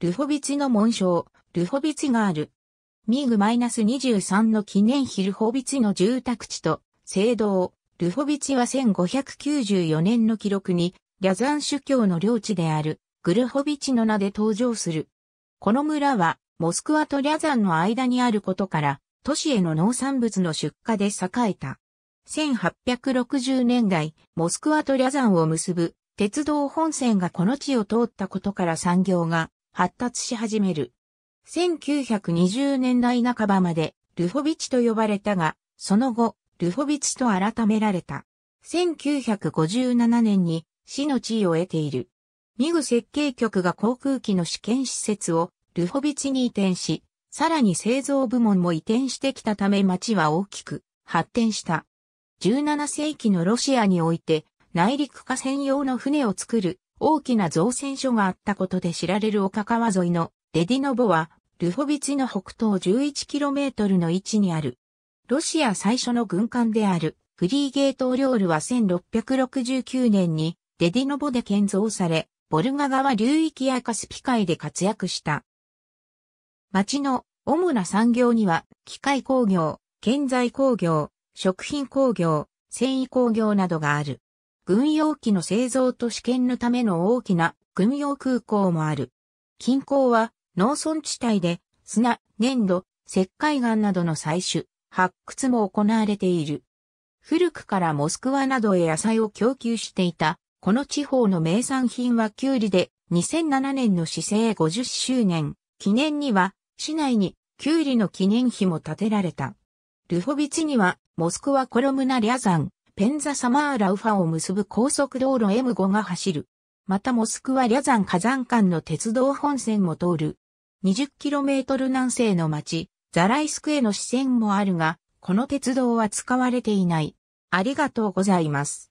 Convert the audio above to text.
ルホビチの紋章、ルホビチがある。ミーグ -23 の記念碑ルホビチの住宅地と、聖堂、ルホビチは1594年の記録に、リャザン主教の領地である、グルホビチの名で登場する。この村は、モスクワとリャザンの間にあることから、都市への農産物の出荷で栄えた。1860年代、モスクワとリャザンを結ぶ鉄道本線がこの地を通ったことから産業が発達し始める。1920年代半ばまでルフォビチと呼ばれたが、その後、ルフォビチと改められた。1957年に死の地位を得ている。ミグ設計局が航空機の試験施設をルフォビチに移転し、さらに製造部門も移転してきたため町は大きく発展した。17世紀のロシアにおいて内陸化専用の船を作る大きな造船所があったことで知られる岡川沿いのデディノボは、ルホビツの北東 11km の位置にある。ロシア最初の軍艦であるフリーゲートールは1669年にデディノボで建造され、ボルガ川流域やカスピ海で活躍した。町の主な産業には、機械工業、建材工業、食品工業、繊維工業などがある。軍用機の製造と試験のための大きな軍用空港もある。近郊は農村地帯で砂、粘土、石灰岩などの採取、発掘も行われている。古くからモスクワなどへ野菜を供給していた、この地方の名産品はキュウリで、2007年の市政50周年、記念には、市内にキュウリの記念碑も建てられた。ルホビチには、モスクワコロムナリャザン、ペンザサマーラウファを結ぶ高速道路 M5 が走る。またモスクワリャザン火山間の鉄道本線も通る。20km 南西の町、ザライスクへの支線もあるが、この鉄道は使われていない。ありがとうございます。